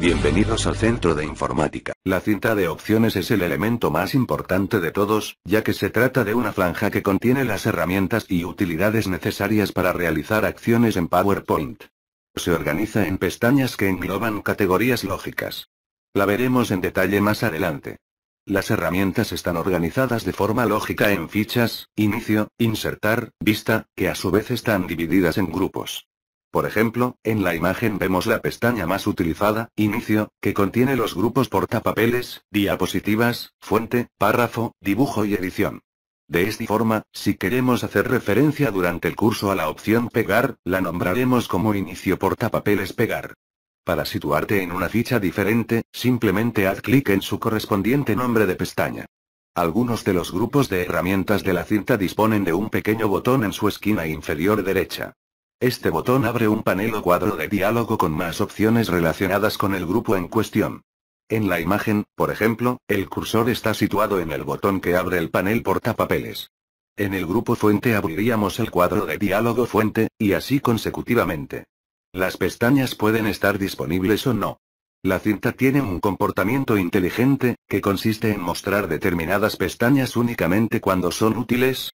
Bienvenidos al centro de informática. La cinta de opciones es el elemento más importante de todos, ya que se trata de una franja que contiene las herramientas y utilidades necesarias para realizar acciones en PowerPoint. Se organiza en pestañas que engloban categorías lógicas. La veremos en detalle más adelante. Las herramientas están organizadas de forma lógica en fichas, inicio, insertar, vista, que a su vez están divididas en grupos. Por ejemplo, en la imagen vemos la pestaña más utilizada, Inicio, que contiene los grupos portapapeles, diapositivas, fuente, párrafo, dibujo y edición. De esta forma, si queremos hacer referencia durante el curso a la opción Pegar, la nombraremos como Inicio Portapapeles Pegar. Para situarte en una ficha diferente, simplemente haz clic en su correspondiente nombre de pestaña. Algunos de los grupos de herramientas de la cinta disponen de un pequeño botón en su esquina inferior derecha. Este botón abre un panel o cuadro de diálogo con más opciones relacionadas con el grupo en cuestión. En la imagen, por ejemplo, el cursor está situado en el botón que abre el panel portapapeles. En el grupo fuente abriríamos el cuadro de diálogo fuente, y así consecutivamente. Las pestañas pueden estar disponibles o no. La cinta tiene un comportamiento inteligente, que consiste en mostrar determinadas pestañas únicamente cuando son útiles,